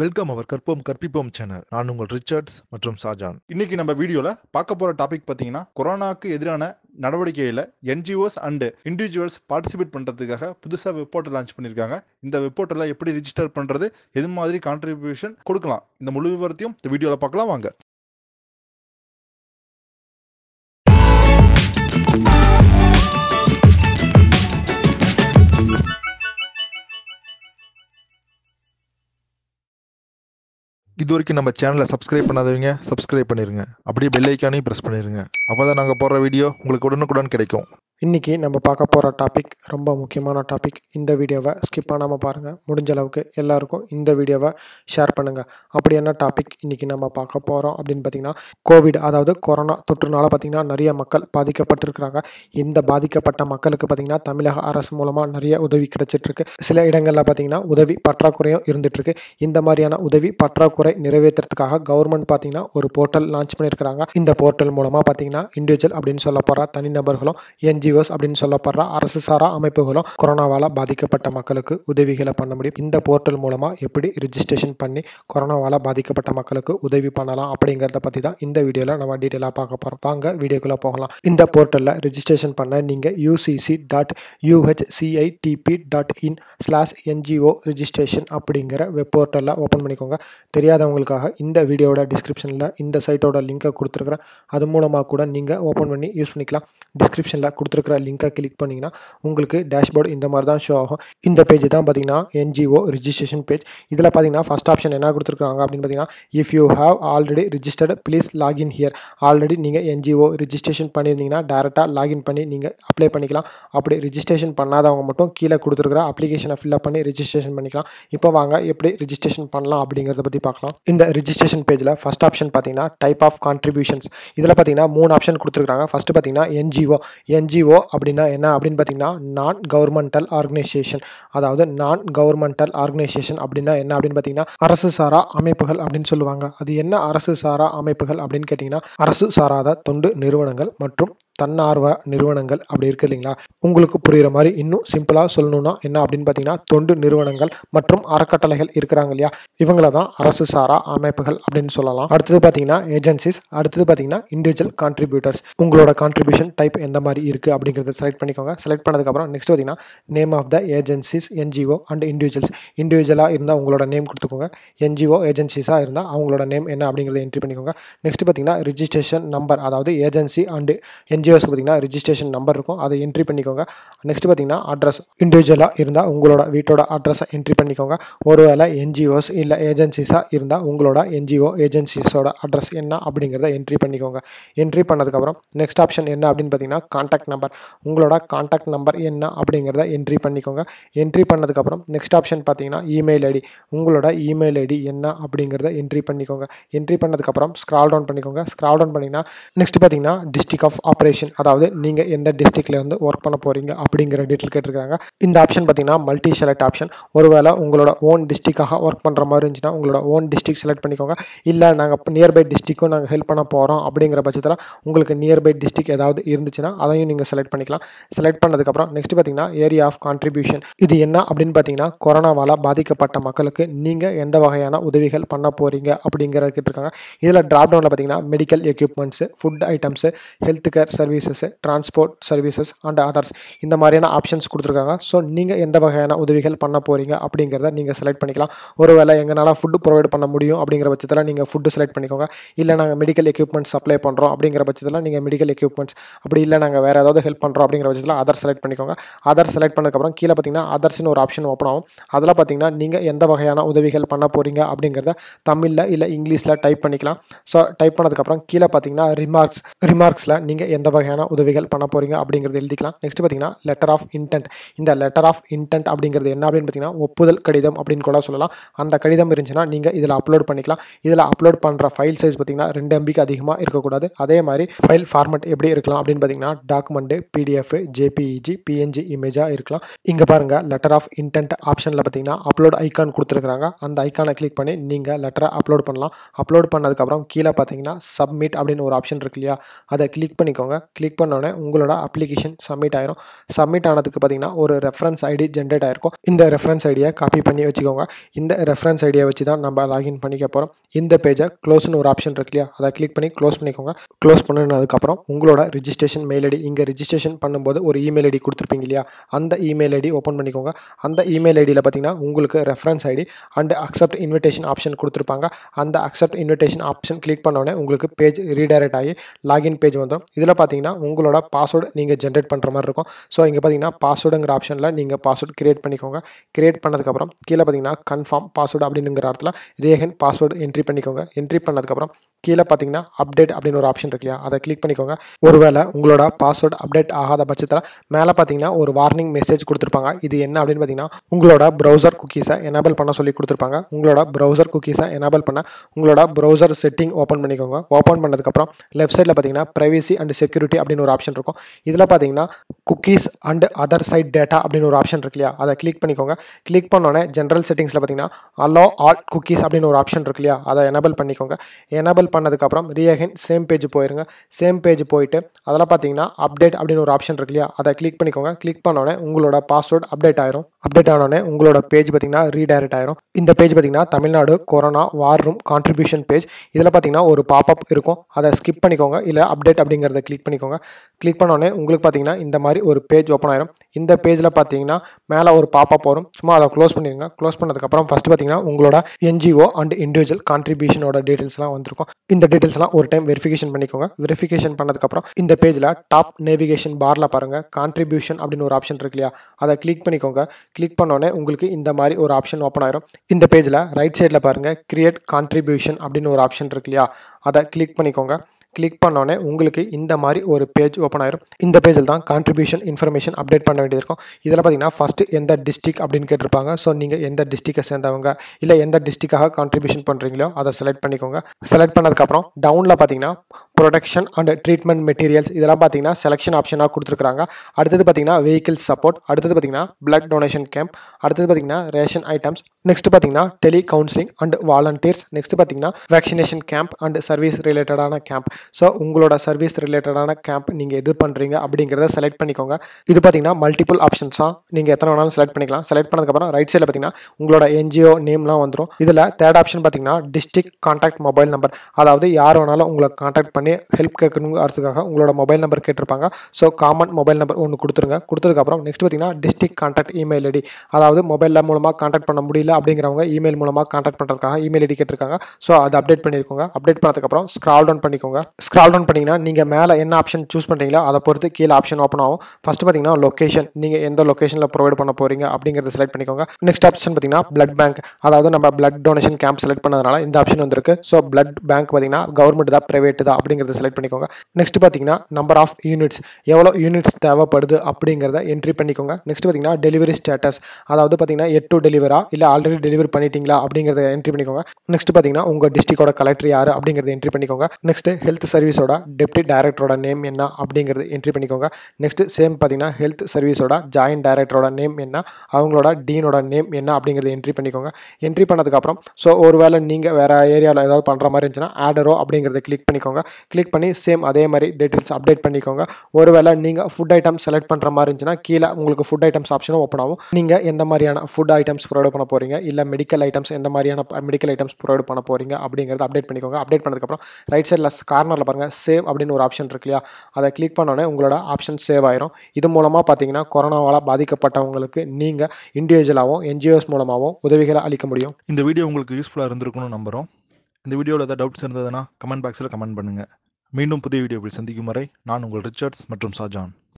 welcome அவர் கற்போம் கற்பிப்போம் channel நான் உங்கள் ரிச்சர்ட்ஸ் மற்றும் ஷாஜான் இன்னைக்கு நம்ம வீடியோல பார்க்க போற டாபிக் பார்த்தீங்கன்னா கொரோனாக்கு எதிரான நடவடிக்கையில என்ஜிஓஸ் அண்ட் இண்டிவிஜுவல்ஸ் பார்ட்டிசிபேட் பண்றதுக்காக புதுசாக வெப் போர்ட்டல் லான்ச் பண்ணியிருக்காங்க இந்த வெப் எப்படி ரிஜிஸ்டர் பண்றது எது மாதிரி கான்ட்ரிபியூஷன் கொடுக்கலாம் இந்த முழு விவரத்தையும் இந்த வீடியோவில் பார்க்கலாம் வாங்க இது வரைக்கும் நம்ம சேனலை சப்ஸ்கிரைப் பண்ணாதவங்க சப்ஸ்கிரைப் பண்ணிடுங்க அப்படியே பெல் ப்ரெஸ் பண்ணிடுங்க அப்போ தான் நாங்கள் போடுற வீடியோ உங்களுக்கு உடனுக்குடன் கிடைக்கும் இன்றைக்கி நம்ம பார்க்க போகிற டாபிக் ரொம்ப முக்கியமான டாபிக் இந்த வீடியோவை ஸ்கிப் பண்ணாமல் பாருங்கள் முடிஞ்ச அளவுக்கு எல்லாருக்கும் இந்த வீடியோவை ஷேர் பண்ணுங்கள் அப்படி என்ன டாபிக் இன்றைக்கி நம்ம பார்க்க போகிறோம் அப்படின்னு பார்த்திங்கன்னா கோவிட் அதாவது கொரோனா தொற்றுனால பார்த்திங்கன்னா நிறைய மக்கள் பாதிக்கப்பட்டிருக்கிறாங்க இந்த பாதிக்கப்பட்ட மக்களுக்கு பார்த்திங்கன்னா தமிழக அரசு மூலமாக நிறைய உதவி கிடைச்சிட்ருக்கு சில இடங்களில் பார்த்திங்கன்னா உதவி பற்றாக்குறையும் இருந்துகிட்ருக்கு இந்த மாதிரியான உதவி பற்றாக்குறை இலக்குகளை நிறைவேற்றுறதுக்காக கவர்மெண்ட் பார்த்தீங்கன்னா ஒரு போர்ட்டல் லான்ச் பண்ணியிருக்கிறாங்க இந்த போர்ட்டல் மூலமாக பார்த்தீங்கன்னா இண்டிவிஜுவல் அப்படின்னு சொல்லப்படுற தனிநபர்களும் என்ஜிஓஸ் அப்படின்னு சொல்லப்படுற அரசு சாரா அமைப்புகளும் கொரோனாவால் பாதிக்கப்பட்ட மக்களுக்கு உதவிகளை பண்ண முடியும் இந்த போர்ட்டல் மூலமாக எப்படி ரிஜிஸ்ட்ரேஷன் பண்ணி கொரோனாவால் பாதிக்கப்பட்ட மக்களுக்கு உதவி பண்ணலாம் அப்படிங்கிறத பற்றி தான் இந்த வீடியோவில் நம்ம டீட்டெயிலாக பார்க்க போகிறோம் வாங்க வீடியோக்குள்ளே போகலாம் இந்த போர்ட்டலில் ரிஜிஸ்ட்ரேஷன் பண்ண நீங்கள் UCC dot UHCIDP dot in slash NGO registration அப்படிங்கிற வெப் போர்ட்டலில் ஓப்பன் பண்ணிக்கோங்க தெரியாத தெரியாதவங்களுக்காக இந்த வீடியோட டிஸ்கிரிப்ஷனில் இந்த சைட்டோட லிங்க்கை கொடுத்துருக்குறேன் அது மூலமாக கூட நீங்கள் ஓப்பன் பண்ணி யூஸ் பண்ணிக்கலாம் டிஸ்கிரிப்ஷனில் கொடுத்துருக்குற லிங்க்கை கிளிக் பண்ணிங்கன்னா உங்களுக்கு டேஷ்போர்டு இந்த மாதிரி தான் ஷோ ஆகும் இந்த பேஜ் தான் பார்த்தீங்கன்னா என்ஜிஓ ரிஜிஸ்ட்ரேஷன் பேஜ் இதில் பார்த்தீங்கன்னா ஃபஸ்ட் ஆப்ஷன் என்ன கொடுத்துருக்காங்க அப்படின்னு பார்த்தீங்கன்னா if you have already registered please login here already நீங்கள் என்ஜிஓ ரிஜிஸ்ட்ரேஷன் பண்ணியிருந்தீங்கன்னா டேரெக்டாக லாகின் பண்ணி நீங்கள் அப்ளை பண்ணிக்கலாம் அப்படி ரிஜிஸ்ட்ரேஷன் பண்ணாதவங்க மட்டும் கீழே கொடுத்துருக்குற அப்ளிகேஷனை ஃபில்அப் பண்ணி ரிஜிஸ்ட்ரேஷன் பண்ணிக்கலாம் இப்போ வாங்க எப்படி ரிஜிஸ்ட்ரேஷன் பண்ணலாம் அப்படிங்கிறத பற்றி பார்க்கலாம் பார்க்கலாம் இந்த ரிஜிஸ்ட்ரேஷன் பேஜில் ஃபஸ்ட் ஆப்ஷன் பார்த்தீங்கன்னா டைப் ஆஃப் கான்ட்ரிபியூஷன்ஸ் இதில் பார்த்தீங்கன்னா மூணு ஆப்ஷன் கொடுத்துருக்காங்க ஃபஸ்ட்டு பார்த்தீங்கன்னா என்ஜிஓ என்ஜிஓ அப்படின்னா என்ன அப்படின்னு பார்த்தீங்கன்னா நான் கவர்மெண்டல் ஆர்கனைசேஷன் அதாவது நான் கவர்மெண்டல் ஆர்கனைசேஷன் அப்படின்னா என்ன அப்படின்னு பார்த்தீங்கன்னா அரசு சாரா அமைப்புகள் அப்படின்னு சொல்லுவாங்க அது என்ன அரசு சாரா அமைப்புகள் அப்படின்னு கேட்டிங்கன்னா அரசு சாராத தொண்டு நிறுவனங்கள் மற்றும் தன்னார்வ நிறுவனங்கள் அப்படி இருக்கு இல்லைங்களா உங்களுக்கு புரிகிற மாதிரி இன்னும் சிம்பிளாக சொல்லணும்னா என்ன அப்படின்னு பார்த்தீங்கன்னா தொண்டு நிறுவனங்கள் மற்றும் அறக்கட்டளைகள் இருக்கிறாங்க இல்லையா இவங்கள தான் அரசு சாரா அமைப்புகள் அப்படின்னு சொல்லலாம் அடுத்தது பார்த்தீங்கன்னா ஏஜென்சிஸ் அடுத்தது பார்த்தீங்கன்னா இண்டிவிஜுவல் கான்ட்ரிபியூட்டர்ஸ் உங்களோட கான்ட்ரிபியூஷன் டைப் எந்த மாதிரி இருக்குது அப்படிங்கிறத செலக்ட் பண்ணிக்கோங்க செலக்ட் பண்ணதுக்கப்புறம் நெக்ஸ்ட் பார்த்தீங்கன்னா name of the agencies NGO and individuals இண்டிவிஜுவலாக இருந்தால் உங்களோட நேம் கொடுத்துக்கோங்க என்ஜிஓ ஏஜென்சிஸாக இருந்தால் அவங்களோட நேம் என்ன அப்படிங்கிறத என்ட்ரி பண்ணிக்கோங்க நெக்ஸ்ட் பார்த்தீங்கன்னா ரிஜிஸ்ட்ரேஷன் நம்பர் அதாவது ஏஜென்சி அண்டு என்ஜிஓஸ் பார்த்தீங்கன்னா ரிஜிஸ்ட்ரேஷன் நம்பர் இருக்கும் அதை என்ட்ரி பண்ணிக்கோங்க நெக்ஸ்ட் பார்த்தீங்கன்னா அட்ரஸ் இண்டிவிஜுவலாக இருந்தால் உங்களோட வீட்டோட அட்ரஸை என்ட்ரி பண்ணிக்கோங்க ஒருவேளை என்ஜிஓஸ் இல்லை ஏஜென்சிஸாக இருந்தால் உங்களோட என்ஜிஓ ஏஜென்சிஸோட அட்ரஸ் என்ன அப்படிங்கிறத என்ட்ரி பண்ணிக்கோங்க என்ட்ரி பண்ணதுக்கப்புறம் நெக்ஸ்ட் ஆப்ஷன் என்ன அப்படின்னு பார்த்தீங்கன்னா கான்டாக்ட் நம்பர் உங்களோட கான்டாக்ட் நம்பர் என்ன அப்படிங்கிறத என்ட்ரி பண்ணிக்கோங்க என்ட்ரி பண்ணதுக்கப்புறம் நெக்ஸ்ட் ஆப்ஷன் பார்த்தீங்கன்னா இமெயில் ஐடி உங்களோட இமெயில் ஐடி என்ன அப்படிங்கிறத என்ட்ரி பண்ணிக்கோங்க என்ட்ரி பண்ணதுக்கப்புறம் ஸ்க்ரால் டவுன் பண்ணிக்கோங்க ஸ்க்ரால் டவுன் பண்ணிங்கன்னா நெக்ஸ்ட் பார்த்தீங்கன்னா டிஸ்ட்ரிக் ஆஃப் ஆப்ரேஷன் அதாவது நீங்கள் எந்த டிஸ்ட்ரிக்ட்லேருந்து ஒர்க் பண்ண போகிறீங்க அப்படிங்கிற டீட்டெயில் கேட்டிருக்காங்க இந்த ஆப்ஷன் பார்த்தீங்கன்னா மல்டி செலக்ட் ஆப்ஷன் ஒருவேளை உங்களோட ஓன் டிஸ்ட்ரிக்டாக ஒர்க் பண்ணுற மாதிரி இருந்துச்சுன்னா உங்களோட ஓன் டிஸ்ட்ரிக் செலக்ட் பண்ணிக்கோங்க இல்லை நாங்கள் நியர்பை டிஸ்ட்ரிக்கும் நாங்கள் ஹெல்ப் பண்ண போகிறோம் அப்படிங்கிற பட்சத்தில் உங்களுக்கு நியர்பை டிஸ்ட்ரிக் ஏதாவது இருந்துச்சுன்னா அதையும் நீங்கள் செலக்ட் பண்ணிக்கலாம் செலக்ட் பண்ணதுக்கப்புறம் நெக்ஸ்ட் பார்த்தீங்கன்னா ஏரியா ஆஃப் கான்ட்ரிபியூஷன் இது என்ன அப்படின்னு பார்த்தீங்கன்னா கொரோனாவால் பாதிக்கப்பட்ட மக்களுக்கு நீங்கள் எந்த வகையான உதவிகள் பண்ண போகிறீங்க அப்படிங்கிற கேட்டிருக்காங்க இதில் ட்ராப் டவுனில் பார்த்தீங்கன்னா medical equipments food items health care services transport services and others இந்த மாதிரியான ஆப்ஷன்ஸ் கொடுத்துருக்காங்க ஸோ நீங்கள் எந்த வகையான உதவிகள் பண்ண போகிறீங்க அப்படிங்கிறத நீங்கள் செலக்ட் பண்ணிக்கலாம் ஒருவேளை எங்களால் ஃபுட் ப்ரொவைட் பண்ண பண்ண முடியும் அப்படிங்கிற பட்சத்தில் நீங்கள் ஃபுட்டு செலக்ட் பண்ணிக்கோங்க இல்லை நாங்கள் மெடிக்கல் எக்யூப்மெண்ட்ஸ் சப்ளை பண்ணுறோம் அப்படிங்கிற பட்சத்தில் நீங்கள் மெடிக்கல் எக்யூப்மெண்ட்ஸ் அப்படி இல்லை நாங்கள் வேறு ஏதாவது ஹெல்ப் பண்ணுறோம் அப்படிங்கிற பட்சத்தில் அதர் செலக்ட் பண்ணிக்கோங்க அதர் செலக்ட் பண்ணதுக்கப்புறம் கீழே பார்த்தீங்கன்னா அதர்ஸ்னு ஒரு ஆப்ஷன் ஓப்பன் ஆகும் அதில் பார்த்தீங்கன்னா நீங்கள் எந்த வகையான உதவிகள் பண்ண போகிறீங்க அப்படிங்கிறத தமிழில் இல்லை இங்கிலீஷில் டைப் பண்ணிக்கலாம் ஸோ டைப் பண்ணதுக்கப்புறம் கீழே பார்த்தீங்கன்னா ரிமார்க்ஸ் ரிமார்க்ஸில் நீங்கள் எந்த வகையான உதவிகள் பண்ண போகிறீங்க அப்படிங்கிறது எழுதிக்கலாம் நெக்ஸ்ட் பார்த்தீங்கன்னா லெட்டர் ஆஃப் இன்டென்ட் இந்த லெட்டர் ஆஃப் இன்டென்ட் அப்படிங்கிறது என்ன அப்படின்னு பார்த்தீங்கன்னா ஒப்புதல் கடிதம் அப்படின்னு கூட சொல்லலாம் அந்த கடிதம் இருந்துச்சுன்னா நீங்கள் இதில் இதில் அப்லோட் பண்ணிக்கலாம் இதில் அப்லோட் பண்ணுற ஃபைல் சைஸ் பார்த்திங்கன்னா ரெண்டு எம்பிக்கு அதிகமாக இருக்கக்கூடாது அதே மாதிரி ஃபைல் ஃபார்மெட் எப்படி இருக்கலாம் அப்படின்னு பார்த்தீங்கன்னா டாக்குமெண்ட்டு பிடிஎஃப் ஜேபிஇஜி பிஎன்ஜி இமேஜாக இருக்கலாம் இங்கே பாருங்கள் லெட்டர் ஆஃப் இன்டென்ட் ஆப்ஷனில் பார்த்தீங்கன்னா அப்லோட் ஐக்கான் கொடுத்துருக்காங்க அந்த ஐக்கானை கிளிக் பண்ணி நீங்கள் லெட்டரை அப்லோட் பண்ணலாம் அப்லோட் பண்ணதுக்கப்புறம் கீழே பார்த்தீங்கன்னா சப்மிட் அப்படின்னு ஒரு ஆப்ஷன் இருக்கு இல்லையா அதை கிளிக் பண்ணிக்கோங்க கிளிக் பண்ணோடனே உங்களோட அப்ளிகேஷன் சப்மிட் ஆயிரும் சப்மிட் ஆனதுக்கு பார்த்தீங்கன்னா ஒரு ரெஃபரன்ஸ் ஐடி ஜென்ரேட் ஆயிருக்கும் இந்த ரெஃபரன்ஸ் ஐடியை காப்பி பண்ணி வச்சுக்கோங்க இந்த ரெஃபரன்ஸ் ஐடியை வச்சு தான் நம்ம லாகின் பண்ணிக்கப்புறம் இந்த பேஜை க்ளோஸ்னு ஒரு ஆப்ஷன் இருக்கு இல்லையா அதை கிளிக் பண்ணி க்ளோஸ் பண்ணிக்கோங்க க்ளோஸ் பண்ணினதுக்கப்புறம் உங்களோட ரிஜிஸ்ட்ரேஷன் மெயில் ஐடி இங்கே ரிஜிஸ்ட்ரேஷன் பண்ணும்போது ஒரு இமெயில் ஐடி கொடுத்துருப்பீங்க இல்லையா அந்த இமெயில் ஐடி ஓப்பன் பண்ணிக்கோங்க அந்த இமெயில் ஐடியில் பார்த்தீங்கன்னா உங்களுக்கு reference ID and accept invitation option கொடுத்துருப்பாங்க அந்த அக்செப்ட் இன்விடேஷன் ஆப்ஷன் கிளிக் பண்ணோடனே உங்களுக்கு பேஜ் ரீடைரக்ட் ஆகி லாகின் பேஜ் வந்துடும் இதில் பார்த்தீங்கன்னா உங்களோட பாஸ்வேர்டு நீங்கள் ஜென்ரேட் பண்ணுற மாதிரி இருக்கும் ஸோ இங்கே பார்த்தீங்கன்னா பாஸ்வேர்டுங்கிற ஆப்ஷனில் நீங்கள் பாஸ்வேர்டு கிரியேட் பண்ணிக்கோங்க கிரியேட் பண்ணதுக்கப்புறம் கீழே பார்த்தீங்கன்னா கன்ஃபார்ம் பாஸ்வேர்டு அப்படிங்கிற இடத்துல வேகன் பாஸ்வேர்டு என்ட்ரி பண்ணிக்கோங்க என்ட்ரி பண்ணதுக்கப்புறம் கீழே பார்த்தீங்கன்னா அப்டேட் அப்படின்னு ஒரு ஆப்ஷன் இருக்கு இல்லையா அதை கிளிக் பண்ணிக்கோங்க ஒருவேளை உங்களோட பாஸ்வேர்டு அப்டேட் ஆகாத பட்சத்தில் மேலே பார்த்தீங்கன்னா ஒரு வார்னிங் மெசேஜ் கொடுத்துருப்பாங்க இது என்ன அப்படின்னு பார்த்தீங்கன்னா உங்களோட ப்ரௌசர் குக்கீஸை எனேபிள் பண்ண சொல்லி கொடுத்துருப்பாங்க உங்களோட ப்ரௌசர் குக்கீஸை எனேபிள் பண்ண உங்களோட ப்ரௌசர் செட்டிங் ஓப்பன் பண்ணிக்கோங்க ஓப்பன் பண்ணதுக்கப்புறம் லெஃப்ட் சைடில் பார்த்தீங்கன்னா ப்ரைவசி அண்ட் செக்யூரிட்டி அப்படின்னு ஒரு ஆப்ஷன் இருக்கும் இதில் பார்த்தீங்கன்னா cookies and other site data அப்படின்னு ஒரு ஆப்ஷன் இருக்கு இல்லையா அதை கிளிக் பண்ணிக்கோங்க கிளிக் பண்ணோடனே ஜென்ரல் செட்டிங்ஸில் பார்த்தீங்கன்னா அலோ ஆல் குக்கீஸ் அப்படின்னு அப்படின்னு ஒரு ஆப்ஷன் இருக்கு இல்லையா அதை எனபிள் பண்ணிக்கோங்க எனபிள் பண்ணதுக்கப்புறம் ரீஅகைன் சேம் பேஜ் போயிருங்க சேம் பேஜ் போயிட்டு அதெல்லாம் பார்த்தீங்கன்னா அப்டேட் அப்படின்னு ஒரு ஆப்ஷன் இருக்கு இல்லையா அதை கிளிக் பண்ணிக்கோங்க கிளிக் பண்ணோடனே உங்களோட பாஸ்வேர்டு அப்டேட் ஆயிரும் அப்டேட் ஆனோடனே உங்களோட பேஜ் பார்த்தீங்கன்னா ரீடைரக்ட் ஆயிரும் இந்த பேஜ் பார்த்தீங்கன்னா Tamil Nadu corona war room contribution page இதில் பார்த்தீங்கன்னா ஒரு பாப்பப் இருக்கும் அதை ஸ்கிப் பண்ணிக்கோங்க இல்லை அப்டேட் அப்படிங்கிறத கிளிக் பண்ணிக்கோங்க கிளிக் பண்ணோடனே உங்களுக்கு பார்த்தீங்கன்னா இந்த மாதிரி ஒரு பேஜ் ஓப்பன் ஆயிரும் இந்த பேஜில் பார்த்தீங்கன்னா மேலே ஒரு பாப்பப் வரும் சும்மா அதை க்ளோஸ் பண்ணிடுங்க க்ளோஸ் பண்ணதுக்கப்புறம் ஃபஸ்ட்டு பார்த்தீங்கன்னா உங்களோட என்ஜிஓ இஓ அண்ட் இண்டிவிஜுவல் கான்ட்ரிபியூஷனோட டீட்டெயில்ஸ்லாம் வந்திருக்கும் இந்த டீட்டெயில்ஸ்லாம் ஒரு டைம் வெரிஃபிகேஷன் பண்ணிக்கோங்க வெரிஃபிகேஷன் பண்ணதுக்கப்புறம் இந்த பேஜில் டாப் நேவிகேஷன் பாரில் பாருங்கள் கான்ட்ரிபியூஷன் அப்படின்னு ஒரு ஆப்ஷன் இருக்கு இல்லையா அதை கிளிக் பண்ணிக்கோங்க கிளிக் பண்ணோன்னே உங்களுக்கு இந்த மாதிரி ஒரு ஆப்ஷன் ஓப்பன் ஆயிரும் இந்த பேஜில் ரைட் சைடில் பாருங்கள் கிரியேட் கான்ட்ரிபியூஷன் அப்படின்னு ஒரு ஆப்ஷன் இருக்கு இல்லையா அதை கிளிக் பண்ணிக்கோங்க கிளிக் பண்ணோடனே உங்களுக்கு இந்த மாதிரி ஒரு பேஜ் ஓப்பன் ஆயிரும் இந்த பேஜில் தான் கான்ட்ரிபியூஷன் இன்ஃபர்மேஷன் அப்டேட் பண்ண வேண்டியது இருக்கும் இதில் பார்த்தீங்கன்னா ஃபஸ்ட்டு எந்த டிஸ்ட்ரிக் அப்படின்னு கேட்டிருப்பாங்க ஸோ நீங்கள் எந்த டிஸ்ட்ரிக்டை சேர்ந்தவங்க இல்லை எந்த டிஸ்ட்ரிக்காக கான்ட்ரிபியூஷன் பண்ணுறீங்களோ அதை செலக்ட் பண்ணிக்கோங்க செலக்ட் பண்ணதுக்கப்புறம் டவுனில் பார்த்தீங்கன்னா ப்ரொடக்ஷன் அண்ட் ட்ரீட்மெண்ட் மெட்டீரியல்ஸ் இதெல்லாம் பார்த்தீங்கன்னா செலக்ஷன் ஆப்ஷனாக கொடுத்துருக்காங்க அடுத்தது பார்த்தீங்கன்னா வெஹிக்கிள் சப்போர்ட் அடுத்தது பார்த்தீங்கன்னா பிளட் டொனேஷன் கேம்ப் அடுத்தது பார்த்தீங்கன்னா ரேஷன் ஐட்டம்ஸ் நெக்ஸ்ட் பார்த்தீங்கன்னா tele counselling and volunteers next பார்த்தீங்கன்னா வேக்சினேஷன் கேம்ப் அண்ட் சர்வீஸ் ரிலேட்டடான கேம்ப் ஸோ உங்களோட சர்வீஸ் ரிலேட்டடான கேம்ப் நீங்கள் எது பண்ணுறீங்க அப்படிங்கிறத செலக்ட் பண்ணிக்கோங்க இது பார்த்தீங்கன்னா மல்டிபிள் ஆப்ஷன்ஸாக நீங்கள் எத்தனை வேணாலும் செலக்ட் பண்ணிக்கலாம் செலக்ட் பண்ணதுக்கப்புறம் ரைட் சைடில் பார்த்தீங்கன்னா உங்களோட என்ஜிஓ நேம்லாம் வந்துடும் இதில் தேர்ட் ஆப்ஷன் பார்த்தீங்கன்னா டிஸ்ட்ரிக்ட் கான்டாக்ட் மொபைல் நம்பர் அதாவது யார் வேணாலும் உங்களை கான்டாக்ட் பண்ணி உடனே ஹெல்ப் கேட்கணுங்கிறதுக்காக உங்களோட மொபைல் நம்பர் கேட்டிருப்பாங்க ஸோ காமன் மொபைல் நம்பர் ஒன்று கொடுத்துருங்க கொடுத்ததுக்கப்புறம் நெக்ஸ்ட் பார்த்தீங்கன்னா டிஸ்ட்ரிக் காண்டாக்ட் இமெயில் ஐடி அதாவது மொபைலில் மூலமாக காண்டாக்ட் பண்ண முடியல அப்படிங்கிறவங்க இமெயில் மூலமாக காண்டாக்ட் பண்ணுறதுக்காக இமெயில் ஐடி கேட்டிருக்காங்க ஸோ அதை அப்டேட் பண்ணியிருக்கோங்க அப்டேட் பண்ணதுக்கப்புறம் ஸ்க்ரால் டவுன் பண்ணிக்கோங்க ஸ்க்ரால் டவுன் பண்ணிங்கன்னா நீங்கள் மேலே என்ன ஆப்ஷன் சூஸ் பண்ணுறீங்களோ அதை பொறுத்து கீழே ஆப்ஷன் ஓப்பன் ஆகும் ஃபஸ்ட்டு பார்த்தீங்கன்னா லொக்கேஷன் நீங்கள் எந்த லொக்கேஷனில் ப்ரொவைட் பண்ண போகிறீங்க அப்படிங்கிறத செலக்ட் பண்ணிக்கோங்க நெக்ஸ்ட் ஆப்ஷன் பார்த்தீங்கன்னா பிளட் பேங்க் அதாவது நம்ம பிளட் டொனேஷன் கேம்ப் செலக்ட் பண்ணதுனால இந்த ஆப்ஷன் வந்திருக்கு ஸோ பிளட் பேங்க் பார்த்தீங்கன்னா கவர்மெண்ட் தான் ப்ரைவேட் தான் அப்படிங்கிறத செலக்ட் பண்ணிக்கோங்க நெக்ஸ்ட் பார்த்தீங்கன்னா நம்பர் ஆஃப் யூனிட்ஸ் எவ்வளோ யூனிட்ஸ் தேவைப்படுது அப்படிங்கிறத என்ட்ரி பண்ணிக்கோங்க நெக்ஸ்ட் பார்த்தீங்கன்னா டெலிவரி ஸ்டேட்டஸ் அதாவது பார்த்தீங்கன்னா எட் டெலிவரா இல்லை ஆல்ரெடி டெலிவரி பண்ணிட்டீங்களா அப்படிங்கிறத என்ட்ரி பண்ணிக்கோங்க நெக்ஸ்ட் பார்த்தீங்கன்னா உங்கள் டிஸ்ட்ரிக்டோட கலெக்டர் யார் அப்படிங்கிறத என்ட்ரி பண்ணிக்கோங்க நெக்ஸ்ட் ஹெல்த் சர்வீஸோட டெப்டி டைரக்டரோட நேம் என்ன அப்படிங்கிறது என்ட்ரி பண்ணிக்கோங்க நெக்ஸ்ட் சேம் பார்த்தீங்கன்னா ஹெல்த் சர்வீஸோட ஜாயின்ட் டைரக்டரோட நேம் என்ன அவங்களோட டீனோட நேம் என்ன அப்படிங்கிறத என்ட்ரி பண்ணிக்கோங்க என்ட்ரி பண்ணதுக்கப்புறம் ஸோ ஒரு வேளை நீங்கள் வேறு ஏரியாவில் ஏதாவது பண்ணுற மாதிரி இருந்துச்சுன்னா ஆடரோ அப்படிங்கிறத கிளிக் பண்ணிக்கோங்க கிளிக் பண்ணி சேம் அதே மாதிரி டீட்டெயில்ஸ் அப்டேட் பண்ணிக்கோங்க ஒருவேளை நீங்கள் ஃபுட் ஐட்டம் செலக்ட் பண்ணுற மாதிரி இருந்துச்சுன்னா கீழே உங்களுக்கு ஃபுட் ஐட்டம்ஸ் ஆப்ஷனும் ஓப்பன் ஆகும் நீங்கள் எந்த மாதிரியான ஃபுட் ஐட்டம்ஸ் ப்ரொவைட் பண்ண போகிறீங்க இல்லை மெடிக்கல் ஐட்டம்ஸ் எந்த மாதிரியான மெடிக்கல் ஐட்டம்ஸ் ப்ரொவைட் பண்ண போகிறீங்க அப்படிங்கிறத அப்டேட் பண்ணிக்கோங்க அப்டேட் பண்ணதுக்கப்புறம் ரைட் சைடில் கார்னரில் பாருங்கள் சேவ் அப்படின்னு ஒரு ஆப்ஷன் இருக்கு இல்லையா அதை கிளிக் பண்ணோடனே உங்களோட ஆப்ஷன் சேவ் ஆயிரும் இது மூலமாக பார்த்தீங்கன்னா கொரோனாவால் பாதிக்கப்பட்டவங்களுக்கு நீங்கள் இண்டிவிஜுவலாகவும் என்ஜிஓஸ் மூலமாகவும் உதவிகளை அளிக்க முடியும் இந்த வீடியோ உங்களுக்கு யூஸ்ஃபுல்லாக இருந்திருக்கும்னு நம்புகிறோம் இந்த வீடியோவில் ஏதாவது டவுட்ஸ் இருந்ததுன்னா கமெண்ட் பாக்ஸில் கமெண்ட் பண்ணுங்கள் மீண்டும் புதிய வீடியோவில் சந்திக்கும் வரை நான் உங்கள் ரிச்சர்ட்ஸ் மற்றும் ஷாஜான்